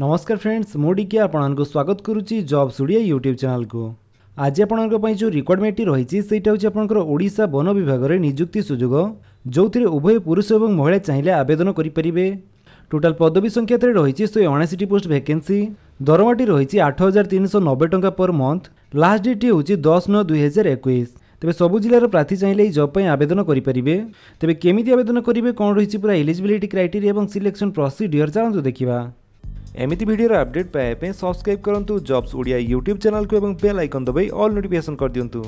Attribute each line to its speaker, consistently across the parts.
Speaker 1: ନମସ୍କାର ଫ୍ରେଣ୍ଡସ୍ ମୁଁ ଡିକେ ଆପଣମାନଙ୍କୁ ସ୍ୱାଗତ କରୁଛି ଜବ୍ ସୁଡ଼ିଆ ୟୁଟ୍ୟୁବ୍ ଚ୍ୟାନେଲକୁ ଆଜି ଆପଣଙ୍କ ପାଇଁ ଯେଉଁ ରିକ୍ୱାରମେଣ୍ଟଟି ରହିଛି ସେଇଟା ହେଉଛି ଆପଣଙ୍କର ଓଡ଼ିଶା ବନ ବିଭାଗରେ ନିଯୁକ୍ତି ସୁଯୋଗ ଯେଉଁଥିରେ ଉଭୟ ପୁରୁଷ ଏବଂ ମହିଳା ଚାହିଁଲେ ଆବେଦନ କରିପାରିବେ ଟୋଟାଲ ପଦବୀ ସଂଖ୍ୟାତରେ ରହିଛି ଶହେ ଅଣାଶୀଟି ପୋଷ୍ଟ ଭ୍ୟାକେନ୍ସି ଦରମାଟି ରହିଛି ଆଠ ହଜାର ତିନିଶହ ନବେ ଟଙ୍କା ପର୍ ମନ୍ଥ ଲାଷ୍ଟ ଡେଟ୍ଟି ହେଉଛି ଦଶ ନଅ ଦୁଇହଜାର ଏକୋଇଶ ତେବେ ସବୁ ଜିଲ୍ଲାର ପ୍ରାର୍ଥୀ ଚାହିଁଲେ ଏହି ଜବ୍ ପାଇଁ ଆବେଦନ କରିପାରିବେ ତେବେ କେମିତି ଆବେଦନ କରିବେ କ'ଣ ରହିଛି ପୁରା ଏଲିଜିବିଲିଟି କ୍ରାଇଟେରିଆ ଏବଂ ସିଲେକ୍ସନ୍ ପ୍ରୋସିଡିଓର ଚାଲନ୍ତୁ ଦେଖିବା ଏମିତି ଭିଡ଼ିଓର ଅପଡେଟ୍ ପାଇବା ପାଇଁ ସବସ୍କ୍ରାଇବ୍ କରନ୍ତୁ ଜବ୍ସ ଓଡ଼ିଆ ୟୁଟ୍ୟୁବ୍ ଚ୍ୟାନେଲକୁ ଏବଂ ବେଲ୍ ଆଇକନ୍ ଦବାଇ ଅଲ୍ ନୋଟିଫିକେସନ୍ କରିଦିଅନ୍ତୁ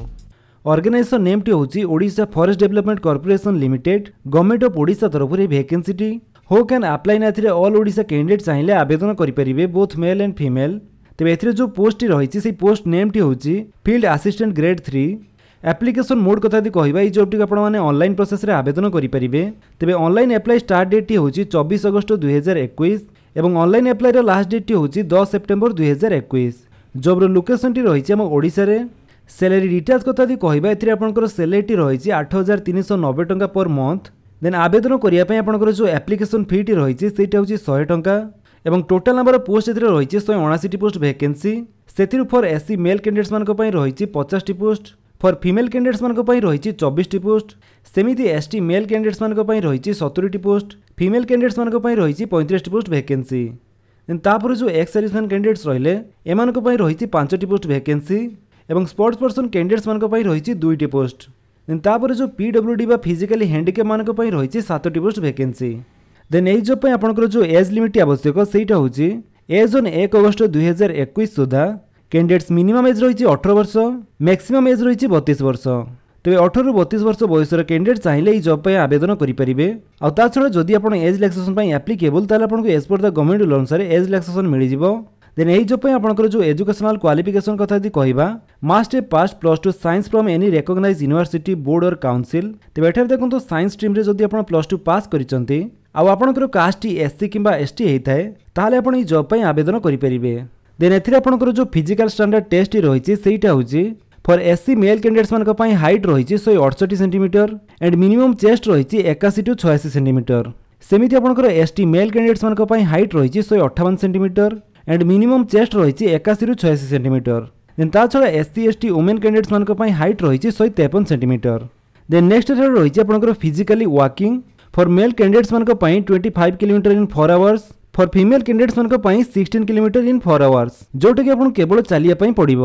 Speaker 1: ଅର୍ଗାନାଇଜେସନ୍ ନେମ୍ଟି ହେଉଛି Odisha forest development corporation limited government of Odisha ତରଫରୁ ଏହି ଭ୍ୟାକେନ୍ସିଟି ହଉ କ୍ୟାନ୍ ଆପ୍ଲାଏ ନାଥିରେ ଅଲ୍ ଓଡ଼ିଶା କ୍ୟାଣ୍ଡିଡେଟ୍ ଚାହିଁଲେ ଆବେଦନ କରିପାରିବେ ବୋଥ୍ ମେଲ୍ ଆଣ୍ଡ ଫିମେଲ୍ ତେବେ ଏଥିରେ ଯେଉଁ ପୋଷ୍ଟଟି ରହିଛି ସେଇ ପୋଷ୍ଟ ନେମ୍ଟି ହେଉଛି field assistant grade three application mode কথা যদি কহবা এই জবটি আপনার অনলাইন প্রসেসে আবেদন করে পেবে তবে অনলাইন আপ্লাই স্টার্ট ডেটটি হচ্ছে চবিশ অগস্ট দুই হাজার একুশ এবং অনলাইন ଆପ୍ଲାଏର লাস্ট ডেটটি হচ্ছে দশ সেপ্টেম্বর দুই ଏକୋଇଶ ଜବ୍ର ଲୋକେସନ୍ଟି ରହିଛି ଆମ ଓଡ଼ିଶାରେ স্যালারি ডিটেলস কথা যদি কহা এর আপনার স্যালারিটি রয়েছে আট হাজার তিনশো নবে টাকা পর মন্থ দেন আবেদন করা আপনার যে আপ্লিকেসন ফিটি রয়েছে সেইটা হচ্ছে শহে টাকা এবং টোটাল আমার পোস্ট এতে রয়েছে শহে অনাশিটি পোস্ট ভ্যাকেন্সি সেথির ফর এসি মেল ক্যান্ডিডেটস মান রয়েছে পচাশটি পোস্ট ফর ফিমেল ক্যান্ডিডেটস মান রয়েছে চব্বিশটি পোস্ট সেমিতি এসটি মেল ক্যান্ডিডেটস মান রয়েছে সতুরিটি পোস্ট ফিমেল ক্যান্ডিডেটস রয়েছে পঁয়ত্রিশটি পোস্ট ভ্যাকেন্সি তাপরে যে এক্স সার্ভিসম্যান ক্যান্ডিডেটস রহলে এমানক রয়েছে পাঁচটি পোস্ট ভ্যাকেন্সি এবং স্পোর্টস পর্সন ক্যান্ডিডেটস রয়েছে দুইটি পোস্ট তাপরে যে পিডব্লুডি বা ফিজিক্যালি হ্যান্ডিক্যাপ মান রয়েছে সাতটি পোস্ট ভ্যাকেন্সি দেন এই জব আপনার যে এজ লিমিট আবশ্যক সেইটা হচ্ছে এজ অন এক অগস্ট দুই হাজার একুশ সুদ্ধা ক্যান্ডিডেটস মিনিমাম এজ রয়েছে অঠর বর্ষ ম্যাক্সিমাম এজ রয়েছে বতিশ বর্ষ ତେବେ ଅଠରରୁ ବତିଶ ବର୍ଷ ବୟସର କ୍ୟାଣ୍ଡିଡେଟ୍ ଚାହିଁଲେ ଏହି ଜବ୍ ପାଇଁ ଆବେଦନ କରିପାରିବେ ଆଉ ତା ଛଡ଼ା ଯଦି ଆପଣ ଏଜ୍ ରିଲାକ୍ସେସନ୍ ପାଇଁ ଆପ୍ଲିକେବୁଲ୍ ତାହେଲେ ଆପଣଙ୍କୁ age per the government rule ଅନୁସାରେ ଏଜ୍ ରିଲାକ୍ସେସନ୍ ମିଳିଯିବ ଦେନ୍ ଏହି ଜବ୍ ପାଇଁ ଆପଣଙ୍କର ଯେଉଁ ଏଜୁକେସନାଲ୍ କ୍ୱାଲିଫିକେସନ୍ କଥା ଯଦି କହିବା must a passed plus two science from any recognised university board or council ତେବେ ଏଠାରେ ଦେଖନ୍ତୁ ସାଇନ୍ସ ଷ୍ଟ୍ରିମ୍ରେ ଯଦି ଆପଣ ପ୍ଲସ୍ ଟୁ ପାସ୍ କରିଛନ୍ତି ଆଉ ଆପଣଙ୍କର କାଷ୍ଟଟି ଏସ୍ସି କିମ୍ବା ଏସ୍ଟି ହୋଇଥାଏ ତାହେଲେ ଆପଣ ଏହି ଜବ୍ ପାଇଁ ଆବେଦନ କରିପାରିବେ ଦେନ୍ ଏଥିରେ ଆପଣଙ୍କର ଯେଉଁ ଫିଜିକାଲ୍ ଷ୍ଟାଣ୍ଡାର୍ଡ଼ ଟେଷ୍ଟଟି ରହିଛି ସେଇଟା ହେଉଛି ଫର୍ ଏସ୍ସି ମେଲ୍ କ୍ୟାଣ୍ଡିଡେଟ୍ସମାନଙ୍କ ପାଇଁ ହାଇଟ୍ ରହିଛି ଶହେ ଅଠଷଠି ସେଣ୍ଟିମିଟର ଆଣ୍ଡ ମିନିମମ୍ ଚେଷ୍ଟ ରହିଛି ଏକାଅଶୀ ଟୁ ଛୟାଅଶୀ ସେଣ୍ଟିମିଟର ସେମିତି ଆପଣଙ୍କର ଏସ୍ଟି ମେଲ୍ କ୍ୟାଣ୍ଡିଡେଟ୍ସମାନଙ୍କ ପାଇଁ ହାଇଟ୍ ରହିଛି ଶହେ ଅଠାବନ ସେଣ୍ଟିମିଟର ଆଣ୍ଡ ମିନିମମ୍ ଚେଷ୍ଟ ରହିଛି ଏକାଅଶୀରୁ ଛୟାଅଶୀ ସେଣ୍ଟିମିଟର ଦେନ୍ ତା ଛଡ଼ା ଏସ୍ସି ଏସ୍ଟି ଓମେନ୍ କ୍ୟାଣ୍ଡିଡେଟ୍ସମାନଙ୍କ ପାଇଁ ହାଇଟ୍ ରହିଛି ଶହେ ତେପନ ସେଣ୍ଟିମିଟର ଦେନ୍ ନେକ୍ସଟ ଏଠାରେ ରହିଛି ଆପଣଙ୍କର ଫିଜିକାଲି ୱାକିଂ ଫର୍ ମେଲ୍ କ୍ୟାଣ୍ଡିଡେଟ୍ସମାନଙ୍କ ପାଇଁ twenty five kilometre in four hours for female କ୍ୟାଣ୍ଡିଡେଟ୍ସମାନଙ୍କ ପାଇଁ sixteen kilometre in four hours ଯେଉଁଟାକି ଆପଣଙ୍କୁ କେବଳ ଚାଲିବା ପାଇଁ ପଡ଼ିବ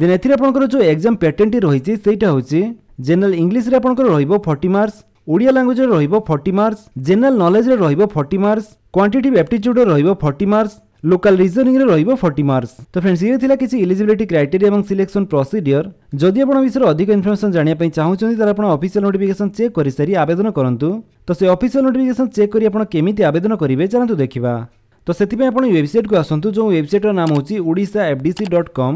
Speaker 1: দেন ଏଥିରେ আপনার যে ଏକ୍ଜାମ୍ ପ୍ୟାଟର୍ଣ୍ଣଟି রয়েছে সেইটা হচ্ছে ଜେନେରାଲ ଇଂଲିଶରେ আপনার রহব ফর্টি মার্কস ওড়িয়া ଲାଙ୍ଗୁଏଜରେ রহব ফর্টি মার্কস ଜେନେରାଲ ନଲେଜରେ রহব ফর্টি মার্কস কোয়ান্টিটিভ ଆପ୍ଟିଚ୍ୟୁଡ଼୍ରେ রহব ফর্টি মার্কস লোকাল রিজনিংরে রহব ফর্টি মার্কস তো ফ্রেন্ডস ইয়ে লা কিছু ইলিজিবিলিটি ক্রাইটেরিয়া এবং সিলেকশন প্রসিডিওর যদি আপনার বিষয়ে অধিক ইনফরমেশন জাঁয়া চাহুমান তাহলে আপনার অফিসিয়াল নোটিফিকেশন চেক করে সারি আবেদন করতু তো সে অফিসিয়াল নোটিফিকেশন চেক করে আপনার কেমিটি আবেদন করবে চালু দেখা তো সেই আপনার ওয়েবসাইট কু আসুন যে ওয়েবসাইটর নাম হচ্ছে ওড়শা এফডিসি ডট কম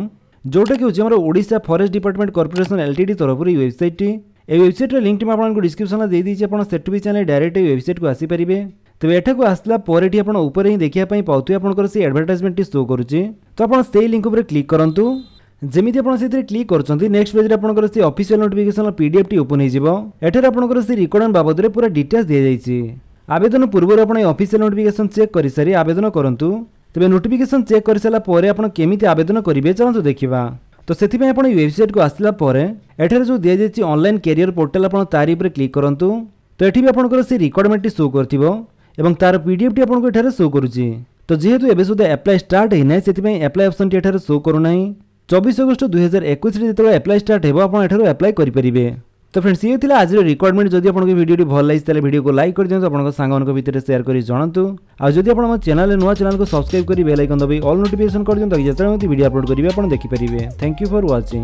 Speaker 1: जोटा कि ओडा फरेस्ट डिपार्टमेंट कर्पोरेसन एलटीडी तरफ ये वेबसाइट এই ওয়েবসাইটর লিঙ্কটি আপনার ডিসক্রিপশন দিয়ে দিয়েছি আপনার সেটু বি চ্যানেল ডাইরেক্ট এই ওয়েবসাইটকে আসিপারে তবে এঠাক আসলা পরে এটি আপনার উপরে হি দেখা পাউথি আপনার সেই আডভার্টাইজমেন্টটি শো করুচি তো আপনার সেই লিঙ্ক উপরে ক্লিক করতু যেমিতি আপনার সেই ক্লিক করছেন নেক্সট পেজে আপনার সেই অফিসিয়াল নোটিফিকেসন পিডিএফটি ওপন হয়ে যাব এঠার আপনার সেই রিকর্ডন বাবদরে পুরা ডিটেলস দিয়ে যাই আবেদন পূর্ব আপনার এই অফিসিয়াল নোটিফিকেসন চেক করে সারি আবেদন করতু ତେବେ ନୋଟିଫିକେସନ୍ ଚେକ୍ କରିସାରିଲା ପରେ ଆପଣ କେମିତି ଆବେଦନ କରିବେ ଚାଲନ୍ତୁ ଦେଖିବା ତ ସେଥିପାଇଁ ଆପଣ ଏଇ ୱେବସାଇଟ୍କୁ ଆସିଲା ପରେ ଏଠାରେ ଯେଉଁ ଦିଆଯାଇଛି ଅନଲାଇନ୍ କ୍ୟାରିୟର ପୋର୍ଟାଲ୍ ଆପଣ ତାରି ଉପରେ କ୍ଲିକ୍ କରନ୍ତୁ ତ ଏଠି ବି ଆପଣଙ୍କର ସେ ରିକ୍ୱାରମେଣ୍ଟଟି ସୋ କରିଥିବ ଏବଂ ତା'ର ପି ଡି ଏଫ୍ଟି ଆପଣଙ୍କୁ ଏଠାରେ ସୋ କରୁଛି ତ ଯେହେତୁ ଏବେ ସୁଦ୍ଧା ଆପ୍ଲାଏ ଷ୍ଟାର୍ଟ ହେଇନାହିଁ ସେଥିପାଇଁ ଆପ୍ଲାଏ ଅପ୍ସନ୍ଟି ଏଠାରେ ସୋ କରୁନାହିଁ ଚବିଶ ଅଗଷ୍ଟ ଦୁଇହଜାର ଏକୋଇଶରେ ଯେତେବେଳେ ଆପ୍ଲାଏ ଷ୍ଟାର୍ଟ ହେବ ଆପଣ ଏଠାରୁ ଆପ୍ଲାଏ କରିପାରିବେ তো ফ্রেন্ডস ইয়ে লা আজ রিকোয়ারমেন্ট যদি আপনার ভিডিওটি ভাল লাগছে তাহলে ভিডিওকে লাইক করে দিও আপনার সাংমানক ভিতরে সেয়ার করে জনাতু আর যদি আপনার চ্যানেল নয় চ্যানেলকে সবসক্রাইব করে বেল আইকন দবাই অল নোটিফিকেশন করে দিও যেতে ভিডিও আপলোড করবে আপনার দেখিপারে থ্যাংক ইউ ফর ওয়াচিং